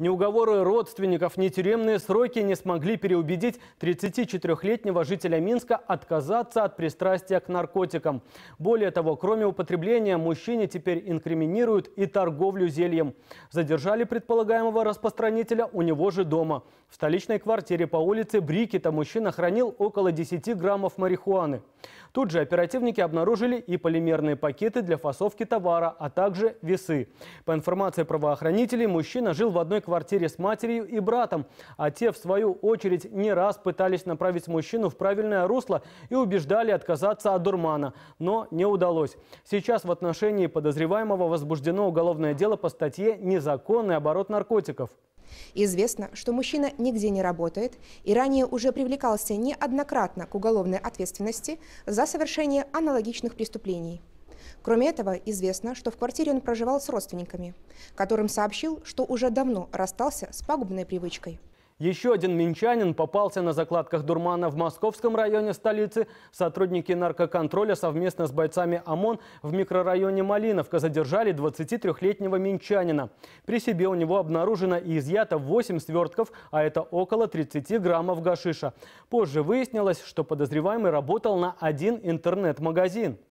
Ни уговоры родственников, ни тюремные сроки не смогли переубедить 34-летнего жителя Минска отказаться от пристрастия к наркотикам. Более того, кроме употребления, мужчине теперь инкриминируют и торговлю зельем. Задержали предполагаемого распространителя у него же дома. В столичной квартире по улице Брикета мужчина хранил около 10 граммов марихуаны. Тут же оперативники обнаружили и полимерные пакеты для фасовки товара, а также весы. По информации правоохранителей, мужчина жил в одной квартире квартире с матерью и братом, а те, в свою очередь, не раз пытались направить мужчину в правильное русло и убеждали отказаться от дурмана, но не удалось. Сейчас в отношении подозреваемого возбуждено уголовное дело по статье «Незаконный оборот наркотиков». Известно, что мужчина нигде не работает и ранее уже привлекался неоднократно к уголовной ответственности за совершение аналогичных преступлений. Кроме этого, известно, что в квартире он проживал с родственниками, которым сообщил, что уже давно расстался с пагубной привычкой. Еще один минчанин попался на закладках дурмана в московском районе столицы. Сотрудники наркоконтроля совместно с бойцами ОМОН в микрорайоне Малиновка задержали 23-летнего минчанина. При себе у него обнаружено и изъято 8 свертков, а это около 30 граммов гашиша. Позже выяснилось, что подозреваемый работал на один интернет-магазин.